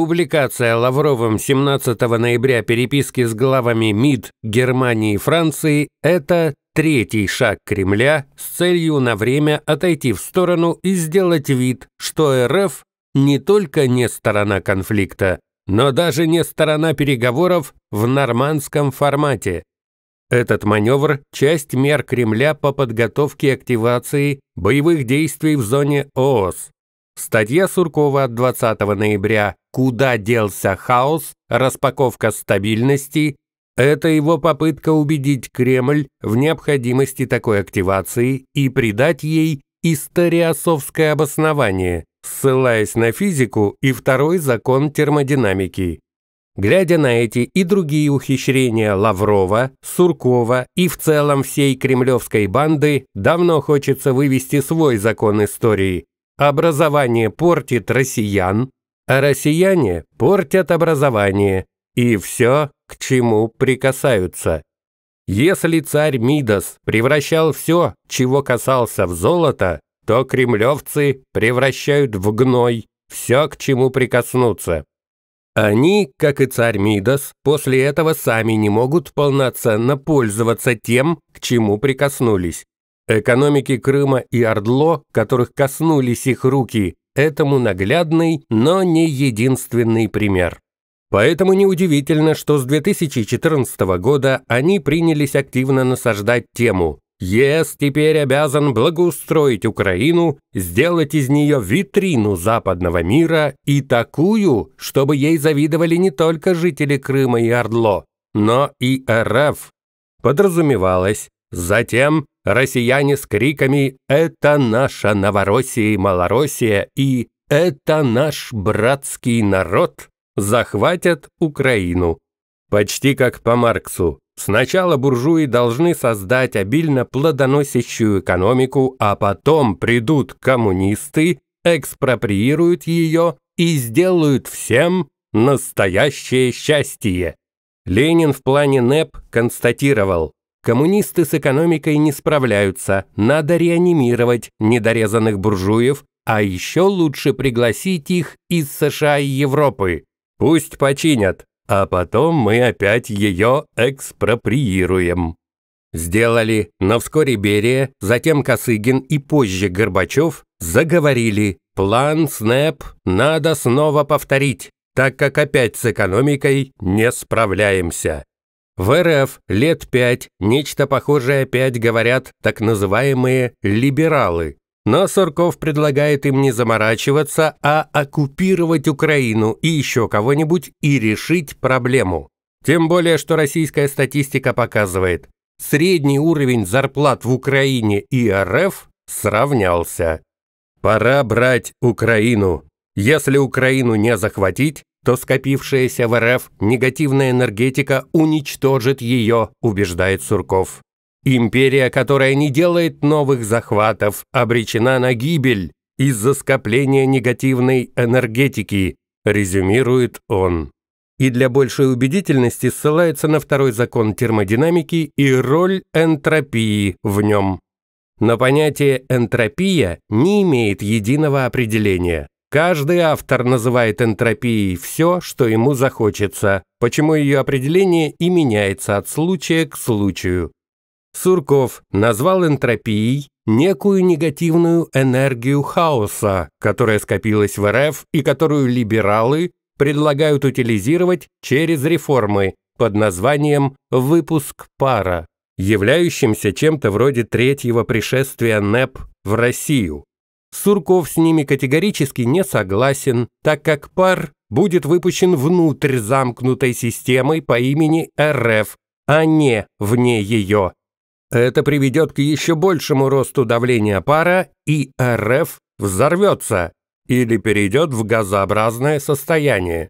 Публикация Лавровым 17 ноября переписки с главами МИД Германии и Франции – это третий шаг Кремля с целью на время отойти в сторону и сделать вид, что РФ не только не сторона конфликта, но даже не сторона переговоров в нормандском формате. Этот маневр – часть мер Кремля по подготовке активации боевых действий в зоне ООС. Статья Суркова от 20 ноября «Куда делся хаос? Распаковка стабильности» – это его попытка убедить Кремль в необходимости такой активации и придать ей историосовское обоснование, ссылаясь на физику и второй закон термодинамики. Глядя на эти и другие ухищрения Лаврова, Суркова и в целом всей кремлевской банды, давно хочется вывести свой закон истории, Образование портит россиян, а россияне портят образование и все, к чему прикасаются. Если царь Мидас превращал все, чего касался в золото, то кремлевцы превращают в гной все, к чему прикоснуться. Они, как и царь Мидас, после этого сами не могут полноценно пользоваться тем, к чему прикоснулись. Экономики Крыма и Ордло, которых коснулись их руки, этому наглядный, но не единственный пример. Поэтому неудивительно, что с 2014 года они принялись активно насаждать тему «ЕС теперь обязан благоустроить Украину, сделать из нее витрину западного мира и такую, чтобы ей завидовали не только жители Крыма и Ордло, но и РФ». Подразумевалось, затем Россияне с криками «Это наша Новороссия и Малороссия» и «Это наш братский народ» захватят Украину. Почти как по Марксу. Сначала буржуи должны создать обильно плодоносящую экономику, а потом придут коммунисты, экспроприируют ее и сделают всем настоящее счастье. Ленин в плане НЭП констатировал, Коммунисты с экономикой не справляются, надо реанимировать недорезанных буржуев, а еще лучше пригласить их из США и Европы. Пусть починят, а потом мы опять ее экспроприируем. Сделали, но вскоре Берия, затем Косыгин и позже Горбачев заговорили. План СНЭП надо снова повторить, так как опять с экономикой не справляемся. В РФ лет пять нечто похожее опять говорят так называемые «либералы», но Сурков предлагает им не заморачиваться, а оккупировать Украину и еще кого-нибудь и решить проблему. Тем более, что российская статистика показывает, средний уровень зарплат в Украине и РФ сравнялся. Пора брать Украину. Если Украину не захватить, то скопившаяся в РФ негативная энергетика уничтожит ее, убеждает Сурков. Империя, которая не делает новых захватов, обречена на гибель из-за скопления негативной энергетики, резюмирует он. И для большей убедительности ссылается на второй закон термодинамики и роль энтропии в нем. Но понятие «энтропия» не имеет единого определения. Каждый автор называет энтропией все, что ему захочется, почему ее определение и меняется от случая к случаю. Сурков назвал энтропией некую негативную энергию хаоса, которая скопилась в РФ и которую либералы предлагают утилизировать через реформы под названием «выпуск пара», являющимся чем-то вроде третьего пришествия НЭП в Россию. Сурков с ними категорически не согласен, так как пар будет выпущен внутрь замкнутой системы по имени РФ, а не вне ее. Это приведет к еще большему росту давления пара, и РФ взорвется или перейдет в газообразное состояние.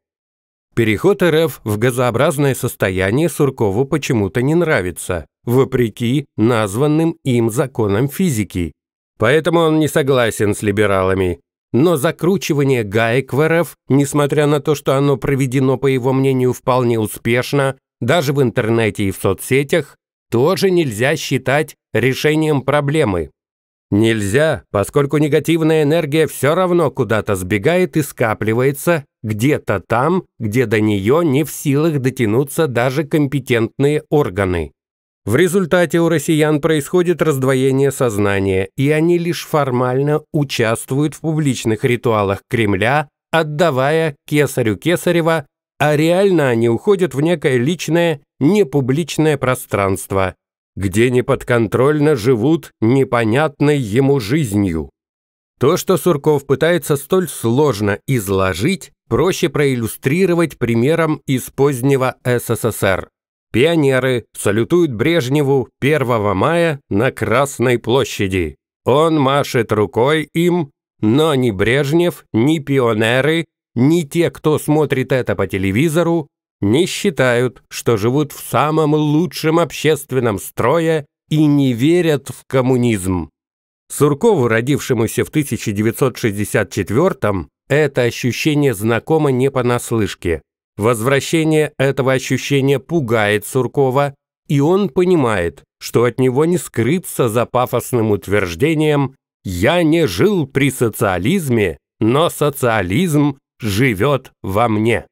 Переход РФ в газообразное состояние Суркову почему-то не нравится, вопреки названным им законам физики. Поэтому он не согласен с либералами. Но закручивание гаек в РФ, несмотря на то, что оно проведено, по его мнению, вполне успешно, даже в интернете и в соцсетях, тоже нельзя считать решением проблемы. Нельзя, поскольку негативная энергия все равно куда-то сбегает и скапливается, где-то там, где до нее не в силах дотянуться даже компетентные органы. В результате у россиян происходит раздвоение сознания, и они лишь формально участвуют в публичных ритуалах Кремля, отдавая кесарю Кесарева, а реально они уходят в некое личное, непубличное пространство, где неподконтрольно живут непонятной ему жизнью. То, что Сурков пытается столь сложно изложить, проще проиллюстрировать примером из позднего СССР. Пионеры салютуют Брежневу 1 мая на Красной площади. Он машет рукой им, но ни Брежнев, ни пионеры, ни те, кто смотрит это по телевизору, не считают, что живут в самом лучшем общественном строе и не верят в коммунизм. Суркову, родившемуся в 1964-м, это ощущение знакомо не понаслышке. Возвращение этого ощущения пугает Суркова, и он понимает, что от него не скрыться за пафосным утверждением «Я не жил при социализме, но социализм живет во мне».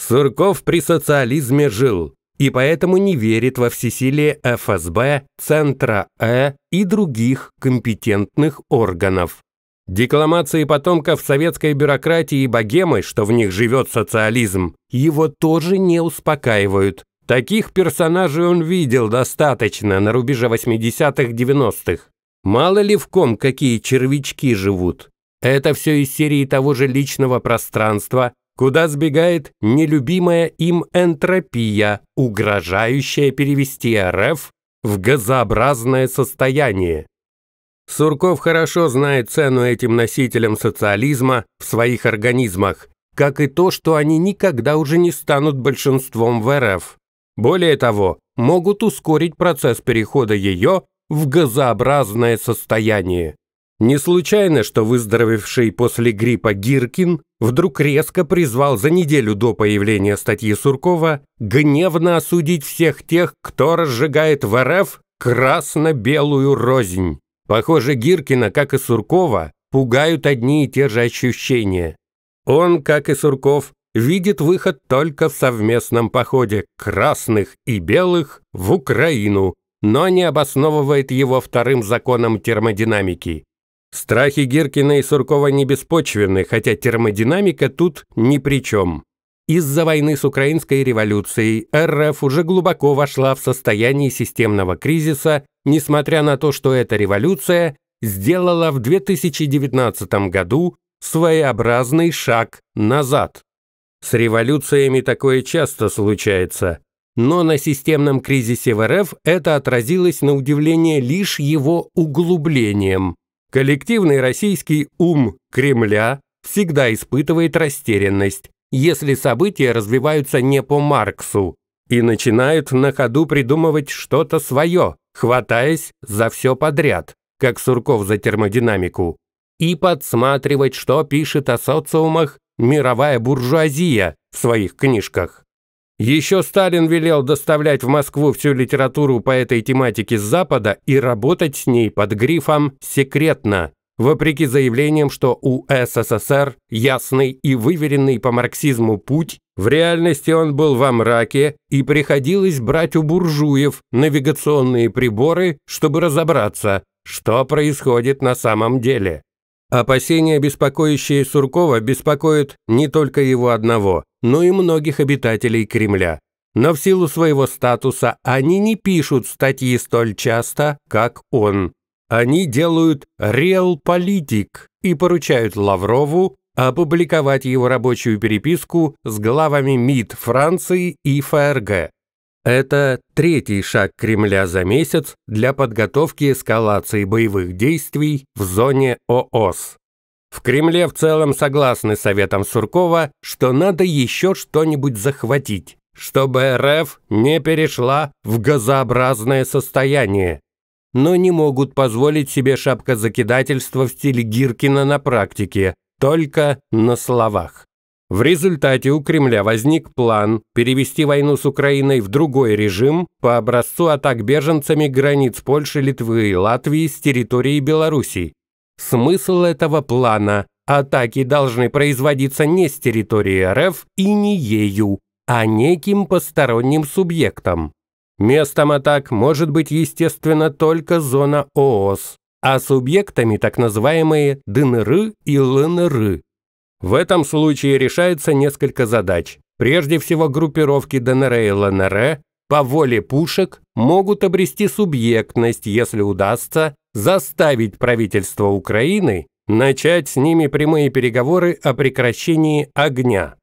Сурков при социализме жил, и поэтому не верит во всесилие ФСБ, Центра Э и других компетентных органов. Декламации потомков советской бюрократии и богемы, что в них живет социализм, его тоже не успокаивают. Таких персонажей он видел достаточно на рубеже 80-х-90-х. Мало ли в ком какие червячки живут. Это все из серии того же личного пространства, куда сбегает нелюбимая им энтропия, угрожающая перевести РФ в газообразное состояние. Сурков хорошо знает цену этим носителям социализма в своих организмах, как и то, что они никогда уже не станут большинством в РФ. Более того, могут ускорить процесс перехода ее в газообразное состояние. Не случайно, что выздоровевший после гриппа Гиркин вдруг резко призвал за неделю до появления статьи Суркова гневно осудить всех тех, кто разжигает в РФ красно-белую рознь. Похоже, Гиркина, как и Суркова, пугают одни и те же ощущения. Он, как и Сурков, видит выход только в совместном походе красных и белых в Украину, но не обосновывает его вторым законом термодинамики. Страхи Гиркина и Суркова не беспочвенны, хотя термодинамика тут ни при чем. Из-за войны с украинской революцией РФ уже глубоко вошла в состояние системного кризиса, несмотря на то, что эта революция сделала в 2019 году своеобразный шаг назад. С революциями такое часто случается, но на системном кризисе в РФ это отразилось на удивление лишь его углублением. Коллективный российский ум Кремля всегда испытывает растерянность, если события развиваются не по Марксу и начинают на ходу придумывать что-то свое, хватаясь за все подряд, как Сурков за термодинамику, и подсматривать, что пишет о социумах мировая буржуазия в своих книжках. Еще Сталин велел доставлять в Москву всю литературу по этой тематике с Запада и работать с ней под грифом «секретно», вопреки заявлениям, что у СССР ясный и выверенный по марксизму путь, в реальности он был во мраке и приходилось брать у буржуев навигационные приборы, чтобы разобраться, что происходит на самом деле. Опасения, беспокоящие Суркова, беспокоят не только его одного, но и многих обитателей Кремля. Но в силу своего статуса они не пишут статьи столь часто, как он. Они делают «рел-политик» и поручают Лаврову опубликовать его рабочую переписку с главами МИД Франции и ФРГ. Это третий шаг Кремля за месяц для подготовки эскалации боевых действий в зоне ООС. В Кремле в целом согласны с советом Суркова, что надо еще что-нибудь захватить, чтобы РФ не перешла в газообразное состояние но не могут позволить себе шапкозакидательство в стиле Гиркина на практике, только на словах. В результате у Кремля возник план перевести войну с Украиной в другой режим по образцу атак беженцами границ Польши, Литвы и Латвии с территории Беларуси. Смысл этого плана – атаки должны производиться не с территории РФ и не ею, а неким посторонним субъектом. Местом атак может быть, естественно, только зона ООС, а субъектами так называемые ДНР и ЛНР. В этом случае решается несколько задач. Прежде всего, группировки ДНР и ЛНР по воле пушек могут обрести субъектность, если удастся заставить правительство Украины начать с ними прямые переговоры о прекращении огня.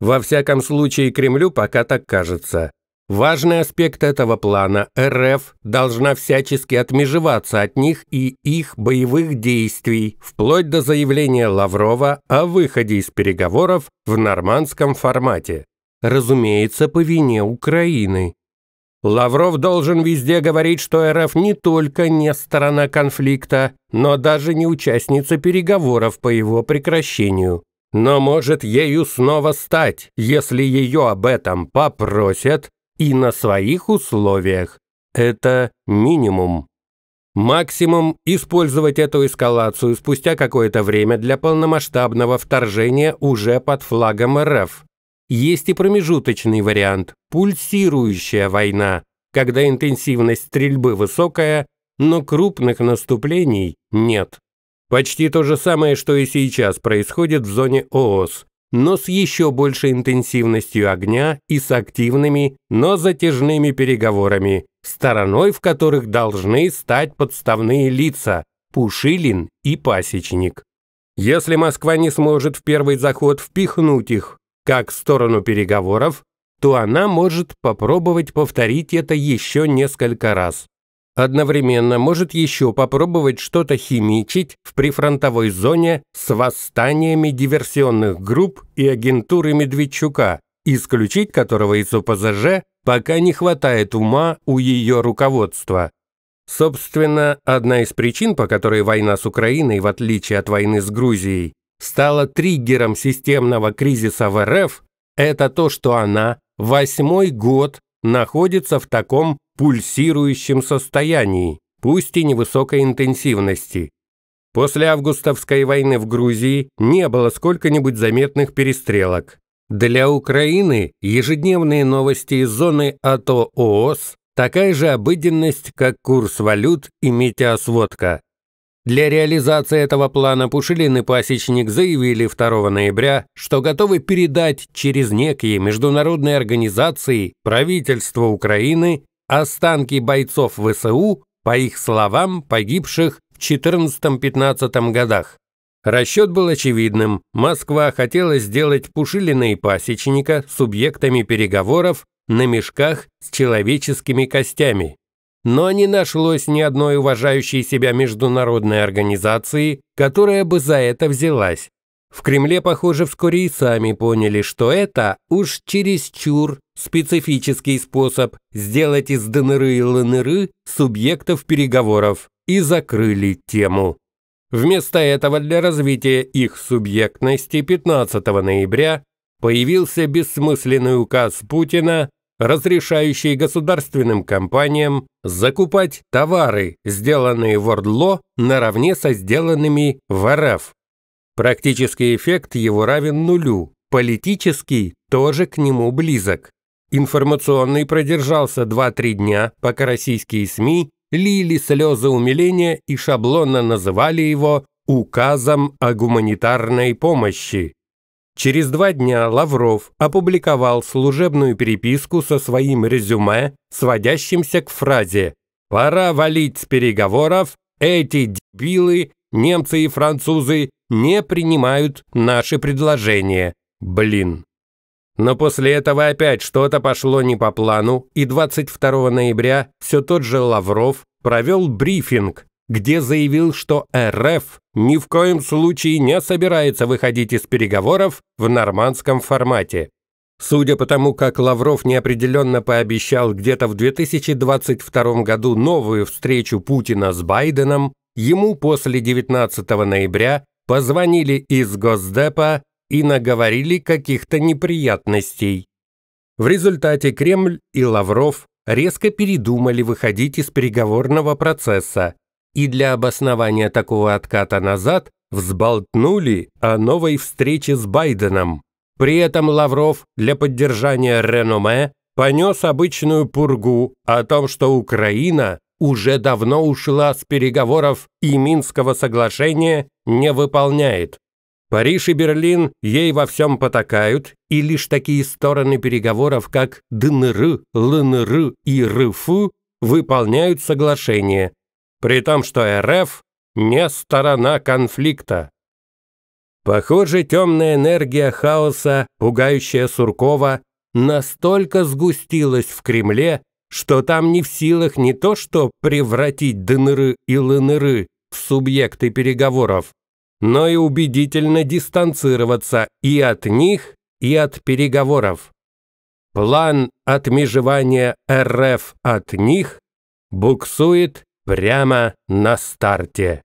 Во всяком случае, Кремлю пока так кажется. Важный аспект этого плана – РФ должна всячески отмежеваться от них и их боевых действий, вплоть до заявления Лаврова о выходе из переговоров в нормандском формате. Разумеется, по вине Украины. Лавров должен везде говорить, что РФ не только не сторона конфликта, но даже не участница переговоров по его прекращению но может ею снова стать, если ее об этом попросят и на своих условиях. Это минимум. Максимум – использовать эту эскалацию спустя какое-то время для полномасштабного вторжения уже под флагом РФ. Есть и промежуточный вариант – пульсирующая война, когда интенсивность стрельбы высокая, но крупных наступлений нет. Почти то же самое, что и сейчас происходит в зоне ООС но с еще большей интенсивностью огня и с активными, но затяжными переговорами, стороной в которых должны стать подставные лица Пушилин и Пасечник. Если Москва не сможет в первый заход впихнуть их как в сторону переговоров, то она может попробовать повторить это еще несколько раз одновременно может еще попробовать что-то химичить в прифронтовой зоне с восстаниями диверсионных групп и агентуры Медведчука, исключить которого из ОПЗЖ пока не хватает ума у ее руководства. Собственно, одна из причин, по которой война с Украиной, в отличие от войны с Грузией, стала триггером системного кризиса в РФ, это то, что она восьмой год находится в таком пульсирующем состоянии, пусть и невысокой интенсивности. После августовской войны в Грузии не было сколько-нибудь заметных перестрелок. Для Украины ежедневные новости из зоны АТО ООС – такая же обыденность, как курс валют и метеосводка. Для реализации этого плана Пушилин и Пасечник заявили 2 ноября, что готовы передать через некие международные организации правительство Украины останки бойцов ВСУ, по их словам, погибших в 14-15 годах. Расчет был очевидным. Москва хотела сделать Пушилина и Пасечника субъектами переговоров на мешках с человеческими костями. Но не нашлось ни одной уважающей себя международной организации, которая бы за это взялась. В Кремле, похоже, вскоре и сами поняли, что это уж чересчур специфический способ сделать из ДНР и ЛНР субъектов переговоров и закрыли тему. Вместо этого для развития их субъектности 15 ноября появился бессмысленный указ Путина, разрешающий государственным компаниям закупать товары, сделанные в Ордло, наравне со сделанными в РФ. Практический эффект его равен нулю, политический тоже к нему близок. Информационный продержался 2-3 дня, пока российские СМИ лили слезы умиления и шаблонно называли его «указом о гуманитарной помощи». Через два дня Лавров опубликовал служебную переписку со своим резюме, сводящимся к фразе «Пора валить с переговоров, эти дебилы, немцы и французы, не принимают наши предложения. Блин. Но после этого опять что-то пошло не по плану, и 22 ноября все тот же Лавров провел брифинг, где заявил, что РФ ни в коем случае не собирается выходить из переговоров в нормандском формате. Судя по тому, как Лавров неопределенно пообещал где-то в 2022 году новую встречу Путина с Байденом, ему после 19 ноября позвонили из Госдепа и наговорили каких-то неприятностей. В результате Кремль и Лавров резко передумали выходить из переговорного процесса и для обоснования такого отката назад взболтнули о новой встрече с Байденом. При этом Лавров для поддержания реноме понес обычную пургу о том, что Украина уже давно ушла с переговоров и Минского соглашения не выполняет. Париж и Берлин ей во всем потакают, и лишь такие стороны переговоров, как ДНР, ЛНР и РФУ, выполняют соглашение, при том, что РФ не сторона конфликта. Похоже, темная энергия хаоса, пугающая Суркова, настолько сгустилась в Кремле, что там не в силах не то что превратить ДНР и ЛНР субъекты переговоров, но и убедительно дистанцироваться и от них, и от переговоров. План отмежевания РФ от них буксует прямо на старте.